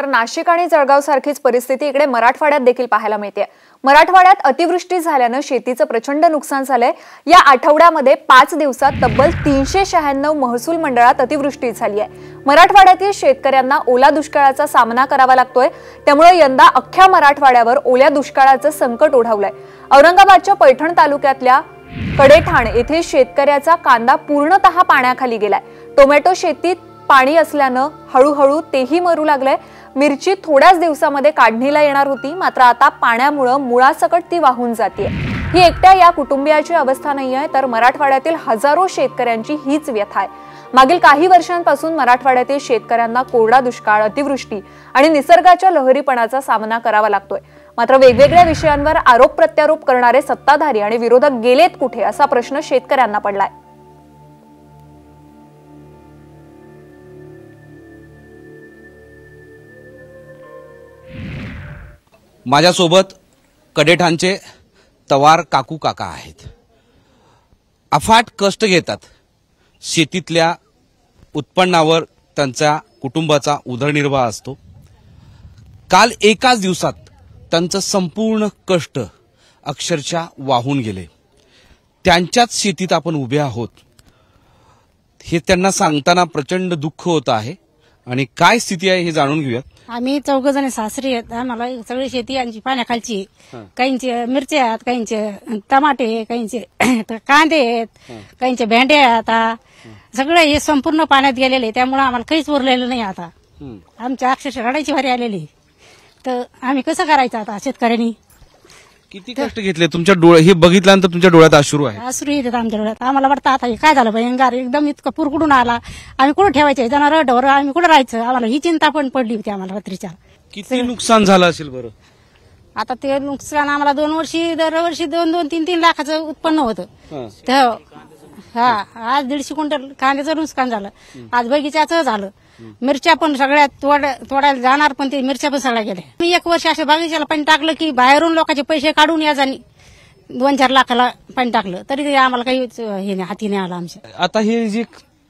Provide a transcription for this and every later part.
तर नाशिक आणि जळगाव सारखीच परिस्थिती इकडे मराठवाड्यात देखील पाहायला मिळते मराठवाड्यात अतिवृष्टी झाल्यानं शेतीचं प्रचंड नुकसान झालंय या आठवड्यामध्ये पाच दिवसात तब्बल तीनशे शहाण्णव महसूल मंडळात अतिवृष्टी झाली आहे मराठवाड्यातील शेतकऱ्यांना ओला दुष्काळाचा सामना करावा लागतोय त्यामुळे यंदा अख्ख्या मराठवाड्यावर ओल्या दुष्काळाचं संकट ओढावलंय औरंगाबादच्या पैठण तालुक्यातल्या कडेठाण येथील शेतकऱ्याचा कांदा पूर्णतः पाण्याखाली गेलाय टोमॅटो शेतीत पाणी असल्यानं हळूहळू तेही मरू लागलंय मिरची थोड्याच दिवसामध्ये काढणीला येणार होती मात्र आता पाण्यामुळं मुळासकट ती वाहून जाते ही एकट्या या कुटुंबियाची अवस्था नाही आहे तर मराठवाड्यातील हजारो शेतकऱ्यांची हीच व्यथा आहे मागील काही वर्षांपासून मराठवाड्यातील शेतकऱ्यांना कोरडा दुष्काळ अतिवृष्टी आणि निसर्गाच्या लहरीपणाचा सामना करावा लागतोय मात्र वेगवेगळ्या विषयांवर आरोप प्रत्यारोप करणारे सत्ताधारी आणि विरोधक गेलेत कुठे असा प्रश्न शेतकऱ्यांना पडलाय माझ्यासोबत कडेठांचे तवार काकू काका आहेत अफाट कष्ट घेतात शेतीतल्या उत्पन्नावर त्यांचा कुटुंबाचा उदरनिर्वाह असतो काल एकाच दिवसात त्यांचं संपूर्ण कष्ट अक्षरशः वाहून गेले त्यांच्याच शेतीत आपण उभे आहोत हे त्यांना सांगताना प्रचंड दुःख होत आहे आणि काय स्थिती आहे हे जाणून घेऊयात आम्ही चौघ जण सासरी आहेत आम्हाला सगळी शेती यांची पाण्याखालची काहींचे मिरच्या आहेत काहींचे टमाटे काहींचे कांदे आहेत काहींचे भेंडे आता सगळं हे संपूर्ण पाण्यात गेलेले त्यामुळे आम्हाला काहीच उरलेलं नाही आता आमच्या अक्षरशः रडायची भारी आलेली तर आम्ही कसं करायचं आता शेतकऱ्यांनी किती कष्ट घेतले तुमच्या डोळे हे बघितल्यानंतर तुमच्या डोळ्यात अश्रू आहे आश्रू येतात आमच्या डोळ्यात आम्हाला वाटतं आता हे काय झालं भयंकर एकदम इतकं पुरकुडून आला आम्ही कुठं ठेवायचे जाणार रडवर आम्ही कुठं राहायचं आम्हाला ही चिंता पण पडली होती आम्हाला रात्रीच्या किती नुकसान झालं असेल बरं आता ते नुकसान आम्हाला दोन वर्षी दरवर्षी दोन दोन तीन तीन लाखाचं उत्पन्न होतं तर हा आज दीडशे क्विंटल कांद्याचं नुकसान झालं आज बगीचाचं झालं मिरच्या पण सगळ्या तोड तोडायला जाणार पण ते मिरच्या पण सगळ्या गेल्या मी एक वर्ष अशा बगीच्याला पाणी टाकलं की बाहेरून लोकांचे पैसे काढून या जाणी दोन चार लाखाला पाणी टाकलं तरी ते आम्हाला काही हे नाही हाती नाही आला आमच्या आता हे जे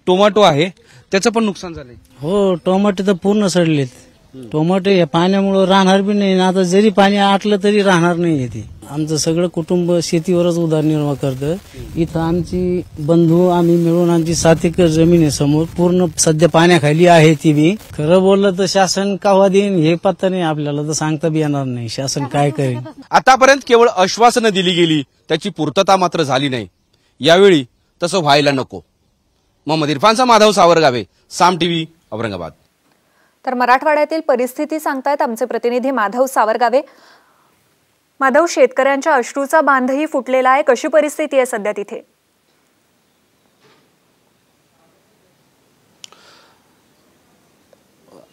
टोमॅटो आहे त्याचं पण नुकसान झालंय हो टोमॅटो तर पूर्ण सडलेत टोमॅटो या पाण्यामुळे राहणार बी नाही आता जरी पाणी आटलं तरी राहणार नाही ते आमचं सगळं कुटुंब शेतीवरच उदरनिर्वाह करतं इथं आमची बंधू आम्ही मिळून आमची सात एकर जमीन आहे समोर पूर्ण सध्या पाण्याखाली आहे ती बी खरं बोललं तर शासन कावा देईन हे पत्ता नाही आपल्याला तर सांगता बी येणार नाही शासन काय करेल आतापर्यंत केवळ आश्वासनं दिली गेली त्याची पूर्तता मात्र झाली नाही यावेळी तसं व्हायला नको मोहम्मद इरफानचा माधव सावरगावे साम टीव्ही औरंगाबाद तर मराठवाड्यातील परिस्थिती सांगतायत आमचे प्रतिनिधी माधव सावरगावे माधव शेतकऱ्यांच्या अश्रूचा बांधही फुटलेला आहे कशी परिस्थिती आहे सध्या तिथे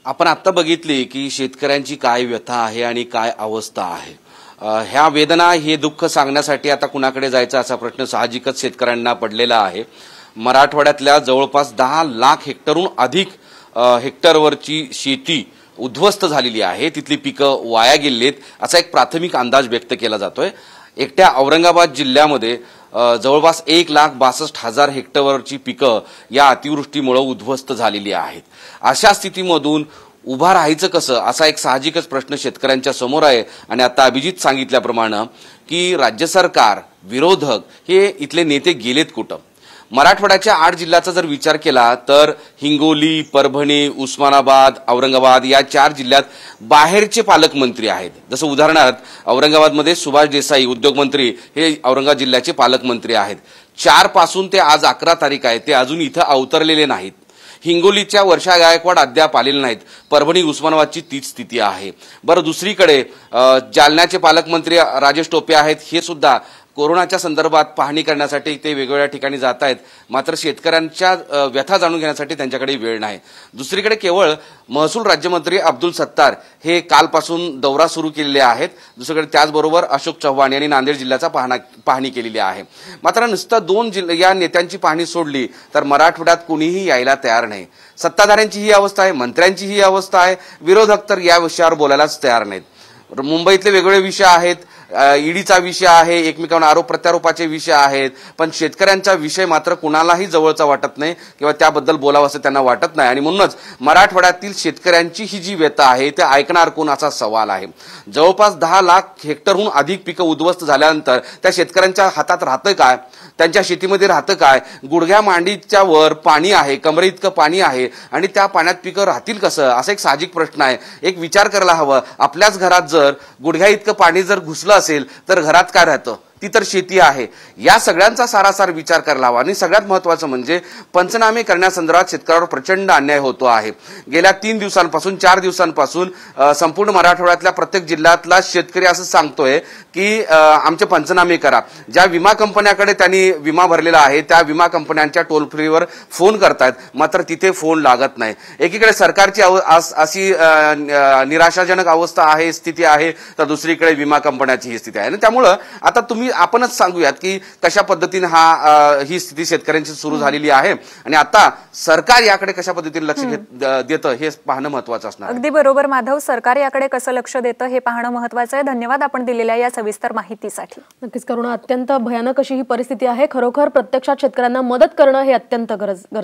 आपण आत्ता बघितली की शेतकऱ्यांची काय व्यथा आहे आणि काय अवस्था आहे ह्या वेदना हे दुःख सांगण्यासाठी आता कुणाकडे जायचा असा प्रश्न साहजिकच शेतकऱ्यांना पडलेला आहे मराठवाड्यातल्या जवळपास दहा लाख हेक्टरहून अधिक हेक्टरवरची शेती उद्ध्वस्त झालेली आहे तिथली पिकं वाया गेलेली असा एक प्राथमिक अंदाज व्यक्त केला जातोय एकट्या औरंगाबाद जिल्ह्यामध्ये जवळपास एक लाख बासष्ट हजार हेक्टरवरची पिकं या अतिवृष्टीमुळे उद्ध्वस्त झालेली आहेत अशा स्थितीमधून उभा राहायचं कसं असा एक साहजिकच प्रश्न शेतकऱ्यांच्या समोर आहे आणि आता अभिजित सांगितल्याप्रमाणे की राज्य सरकार विरोधक हे इथले नेते गेलेत कुठं मराठवाड्याच्या आठ जिल्ह्याचा जर विचार केला तर हिंगोली परभणी उस्मानाबाद औरंगाबाद या चार जिल्ह्यात बाहेरचे पालकमंत्री आहेत जसं उदाहरणार्थ औरंगाबादमध्ये सुभाष देसाई उद्योगमंत्री हे औरंगाबाद जिल्ह्याचे पालकमंत्री आहेत चार पासून ते आज अकरा तारीख आहे ते अजून इथं अवतरलेले नाहीत हिंगोलीच्या वर्षा गायकवाड अद्याप आलेले नाहीत परभणी उस्मानाबादची तीच स्थिती आहे बरं दुसरीकडे जालन्याचे पालकमंत्री राजेश टोपे आहेत हे सुद्धा कोरोनाच्या संदर्भात पाहणी करण्यासाठी ते वेगवेगळ्या ठिकाणी जात आहेत मात्र शेतकऱ्यांच्या व्यथा जाणून घेण्यासाठी त्यांच्याकडे वेळ नाही दुसरीकडे केवळ महसूल राज्यमंत्री अब्दुल सत्तार हे कालपासून दौरा सुरू केलेले आहेत दुसरीकडे त्याचबरोबर अशोक चव्हाण यांनी नांदेड जिल्ह्याचा पाहणा पाहणी केलेली आहे मात्र नुसतं दोन जिल्हा या नेत्यांची पाहणी सोडली तर मराठवाड्यात कुणीही यायला तयार नाही सत्ताधाऱ्यांची ही अवस्था आहे मंत्र्यांची ही अवस्था आहे विरोधक तर या विषयावर बोलायलाच तयार नाहीत मुंबईतले वेगवेगळे विषय आहेत ईडीचा विषय आहे एकमेकांना आरोप प्रत्यारोपाचे विषय आहेत पण शेतकऱ्यांचा विषय मात्र कुणालाही जवळचा वाटत नाही किंवा त्याबद्दल बोलावं असं त्यांना वाटत नाही आणि म्हणूनच मराठवाड्यातील शेतकऱ्यांची ही जी व्यथा आहे ते ऐकणार कोण असा सवाल आहे जवळपास दहा लाख हेक्टरहून अधिक पिकं उद्ध्वस्त झाल्यानंतर त्या शेतकऱ्यांच्या हातात राहतं काय त्यांच्या शेतीमध्ये राहतं काय गुडघ्या मांडीच्या वर पाणी आहे कमरे इतकं पाणी आहे आणि त्या पाण्यात पिकं राहतील कसं असा एक साहजिक प्रश्न आहे एक विचार करायला हवा आपल्याच घरात जर गुडघ्या इतकं पाणी जर घुसलं असेल तर घरात काय राहतं ती तर शेती आहे या सगळ्यांचा सारासार विचार करायला हवा आणि सगळ्यात महत्त्वाचं म्हणजे पंचनामे करण्यासंदर्भात शेतकऱ्यावर प्रचंड अन्याय होतो आहे गेल्या तीन दिवसांपासून चार दिवसांपासून संपूर्ण मराठवाड्यातल्या प्रत्येक जिल्ह्यातला शेतकरी असं सांगतोय की आमचे पंचनामे करा ज्या विमा कंपन्याकडे त्यांनी विमा भरलेला आहे त्या विमा कंपन्यांच्या टोल फ्रीवर फोन करतायत मात्र तिथे फोन लागत नाही एकीकडे सरकारची अशी निराशाजनक अवस्था आहे स्थिती आहे तर दुसरीकडे विमा कंपन्याची ही स्थिती आहे आणि त्यामुळं आता तुम्ही पूर्वी आपणच सांगूयात की कशा पद्धतीने हा ही स्थिती शेतकऱ्यांची सुरू झालेली आहे आणि आता सरकार याकडे कशा पद्धतीने लक्ष देतं हे पाहणं महत्वाचं असणार अगदी बरोबर माधव सरकार याकडे कसं लक्ष देतं हे पाहणं महत्वाचं आहे धन्यवाद आपण दिलेल्या या सविस्तर माहितीसाठी नक्कीच करुणा अत्यंत भयानक अशी ही परिस्थिती आहे खरोखर प्रत्यक्षात शेतकऱ्यांना मदत करणं हे अत्यंत गरज